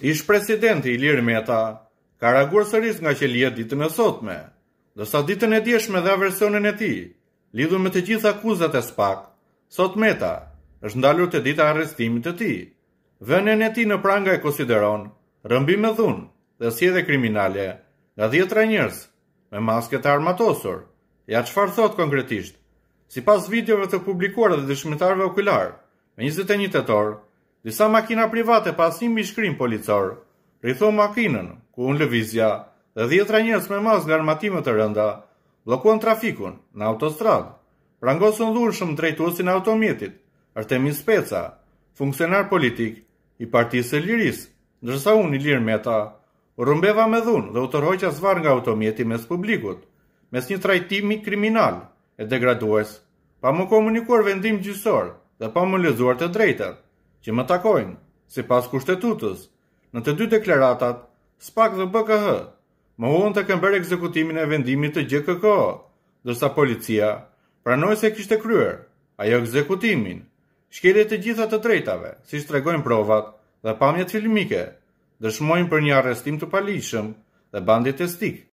ish presidenti i lirë me ata, ka reaguar sërish nga që lije ditën e sotme, dhe sa ditën e djeshme dhe aversionin e ti, lidhën me të gjitha akuzat e spak, sot meta, është ndalur të dita arrestimit të ti, vënën e ti në pranga e konsideron, rëmbi me dhunë dhe si edhe kriminale, nga djetra njërës, me masket armatosur, ja që farë thotë konkretisht, si pas videove të publikuar dhe dëshmitarve okular, me 21 të torë, disa makina private pas një mishkrim policor, rritho makinen, ku unë lëvizja dhe dhjetra njërës me mas nga armatimet të rënda, blokuan trafikun në autostrad, prangosën dhurë shumë drejtuosin automjetit, artemi speca, funksionar politik, i partisë e liris, nërësa unë i lirë meta, u rëmbeva me dhunë dhe u tërhoqja zvar nga automjeti mes publikut, mes një trajtimi kriminal e degraduës, pa më komunikuar vendim gjysor dhe pa më lezuar të drejtet që më takojnë, si pas kushtetutës, në të dy deklaratat, SPAK dhe BKH, më huën të këmber ekzekutimin e vendimit të GKK, dërsa policia pranoj se kishte kryer, ajo ekzekutimin, shkelje të gjitha të drejtave, si shtregojnë provat dhe pamjet filmike, dërshmojnë për një arrestim të palishëm dhe bandit e stikë.